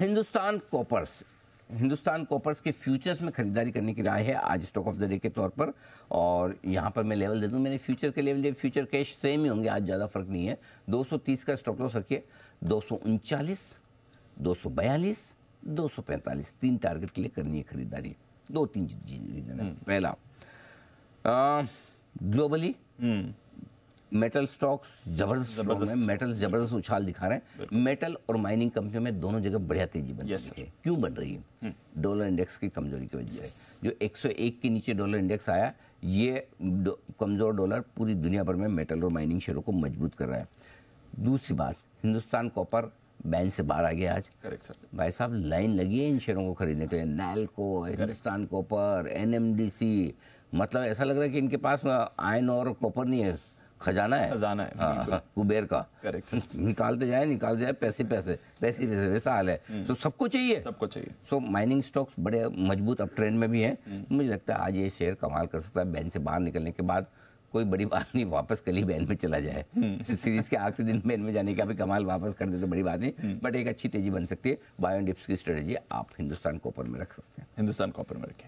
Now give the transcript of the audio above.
हिंदुस्तान कॉपर्स हिंदुस्तान कॉपर्स के फ्यूचर्स में खरीदारी करने की राय है आज स्टॉक ऑफ द डे के तौर पर और यहाँ पर मैं लेवल दे दूँ मैंने फ्यूचर के लेवल दे फ्यूचर कैश सेम ही होंगे आज ज़्यादा फर्क नहीं है 230 का स्टॉक लॉस रखिए दो सौ उनचालीस दो सौ बयालीस दो सौ पैंतालीस तीन टारगेट के लिए करनी है खरीदारी दो तीन रीजन है हम्म। पहला ग्लोबली हम्म। मेटल स्टॉक्स जबरदस्त मेटल जबरदस्त उछाल दिखा रहे हैं मेटल और माइनिंग कंपनियों में दोनों जगह बढ़िया तेजी बन रही है क्यों बन रही है डॉलर हम्म। इंडेक्स की कमजोरी की वजह से जो 101 के नीचे डॉलर इंडेक्स आया ये कमजोर डॉलर पूरी दुनिया भर में मेटल और माइनिंग शेयरों को मजबूत कर रहा है दूसरी बात हिंदुस्तान कॉपर बैन से बाहर आ गया आज करेक्ट सर भाई साहब लाइन लगी है इन शेयरों को खरीदने के लिए नैलको हिंदुस्तान कॉपर एनएमडीसी मतलब ऐसा लग रहा है कि इनके पास आयन और कॉपर नहीं है खजाना है खजाना है हाँ, हाँ, कुबेर का करेक्ट निकालते जाए निकालते जाए पैसे पैसे पैसे पैसे वैसा हाल है हम्म। तो सबको चाहिए सबको चाहिए सो माइनिंग स्टॉक्स बड़े मजबूत अब ट्रेंड में भी हैं हम्म। मुझे लगता है आज ये शेयर कमाल कर सकता है बैन से बाहर निकलने के बाद कोई बड़ी बात नहीं वापस कल ही बैन में चला जाए सीरीज हम्म। के आखिरी दिन बैन में जाने का भी कमाल वापस कर दे तो बड़ी बात नहीं बट एक अच्छी तेजी बन सकती है बायो डिप्स की स्ट्रेटेजी आप हिंदुस्तान कॉपर में रख सकते हैं हिंदुस्तान कॉपर में रखें